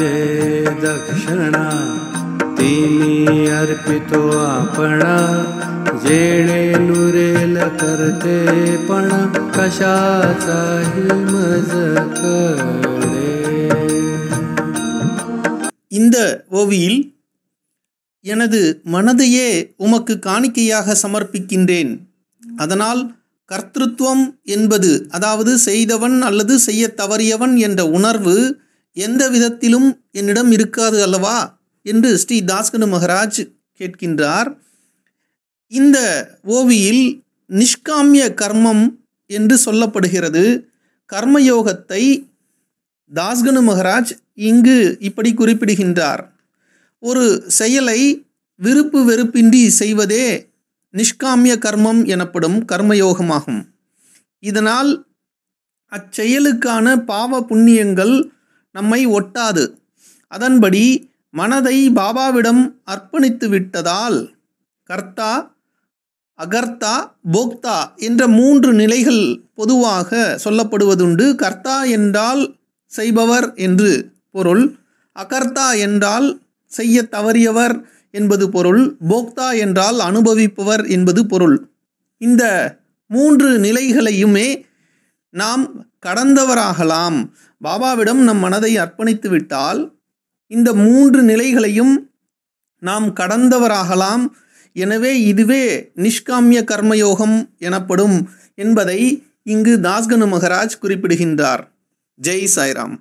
दक्षिणा तिनी अर्पितो आपणा जेणे नुरेल करते पण कशाचाही मज இந்த ஓவியில் எனது மனதையே உமக்கு காணிக்கையாக சமர்ப்பிக்கின்றேன் அதனால் கர்த்தத்துவம் என்பது அதாவது செய்தவன் அல்லது செய்ய தவறியவன் என்ற உணர்வு எந்த விதத்திலும் என்னிடம் இருக்காது அல்லவா என்று ஸ்ரீ தாஸ்கனு மகராஜ் கேட்கின்றார் இந்த ஓவியில் நிஷ்காமிய கர்மம் என்று சொல்லப்படுகிறது கர்மயோகத்தை தாஸ்கனு மகராஜ் இங்கு இப்படி குறிப்பிடுகின்றார் ஒரு செயலை விருப்பு வெறுப்பின்றி செய்வதே நிஷ்காமிய கர்மம் எனப்படும் கர்மயோகமாகும் இதனால் அச்செயலுக்கான பாவ புண்ணியங்கள் நம்மை ஒட்டாது அதன்படி மனதை பாபாவிடம் அர்ப்பணித்து விட்டதால் கர்த்தா அகர்த்தா போக்தா என்ற மூன்று நிலைகள் பொதுவாக சொல்லப்படுவதுண்டு கர்த்தா என்றால் செய்பவர் என்று பொருள் அகர்த்தா என்றால் செய்ய தவறியவர் என்பது பொருள் போக்தா என்றால் அனுபவிப்பவர் என்பது பொருள் இந்த மூன்று நிலைகளையுமே நாம் கடந்தவராகலாம் பாபாவிடம் நம் மனதை அர்ப்பணித்து விட்டால் இந்த மூன்று நிலைகளையும் நாம் கடந்தவராகலாம் எனவே இதுவே நிஷ்காமிய கர்மயோகம் எனப்படும் என்பதை இங்கு தாஸ்கனு மகராஜ் குறிப்பிடுகின்றார் ஜெய் சாய்ராம்